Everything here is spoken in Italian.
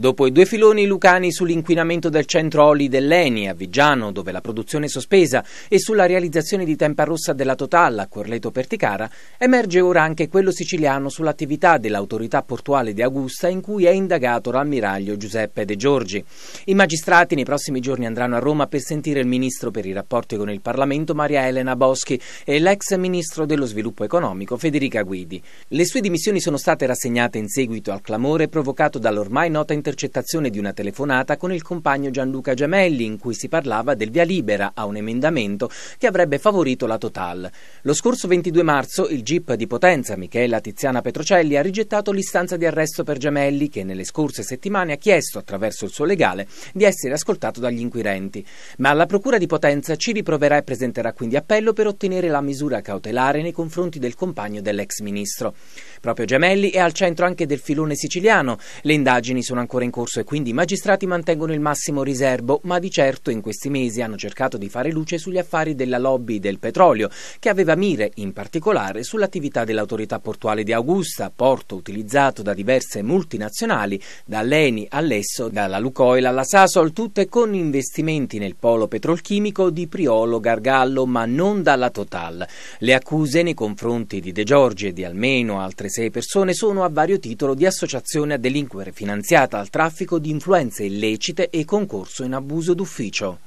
Dopo i due filoni lucani sull'inquinamento del centro oli dell'Eni a Viggiano, dove la produzione è sospesa, e sulla realizzazione di Tempa Rossa della Total a Corleto Perticara, emerge ora anche quello siciliano sull'attività dell'autorità portuale di Augusta in cui è indagato l'ammiraglio Giuseppe De Giorgi. I magistrati nei prossimi giorni andranno a Roma per sentire il ministro per i rapporti con il Parlamento Maria Elena Boschi e l'ex ministro dello sviluppo economico Federica Guidi. Le sue dimissioni sono state rassegnate in seguito al clamore provocato dall'ormai nota interpretazione l'intercettazione di una telefonata con il compagno Gianluca Gemelli in cui si parlava del via libera a un emendamento che avrebbe favorito la Total. Lo scorso 22 marzo il GIP di Potenza Michela Tiziana Petrocelli ha rigettato l'istanza di arresto per Gemelli che nelle scorse settimane ha chiesto attraverso il suo legale di essere ascoltato dagli inquirenti. Ma la Procura di Potenza ci riproverà e presenterà quindi appello per ottenere la misura cautelare nei confronti del compagno dell'ex ministro. Proprio Gemelli è al centro anche del filone siciliano. Le indagini sono ancora ancora in corso e quindi i magistrati mantengono il massimo riservo, ma di certo in questi mesi hanno cercato di fare luce sugli affari della lobby del petrolio, che aveva mire in particolare sull'attività dell'autorità portuale di Augusta, porto utilizzato da diverse multinazionali, dall'Eni all'Esso, dalla Lucoil alla Sasol, tutte con investimenti nel polo petrolchimico di Priolo Gargallo, ma non dalla Total. Le accuse nei confronti di De Giorgi e di almeno altre sei persone sono a vario titolo di associazione a delinquere finanziata al traffico di influenze illecite e concorso in abuso d'ufficio.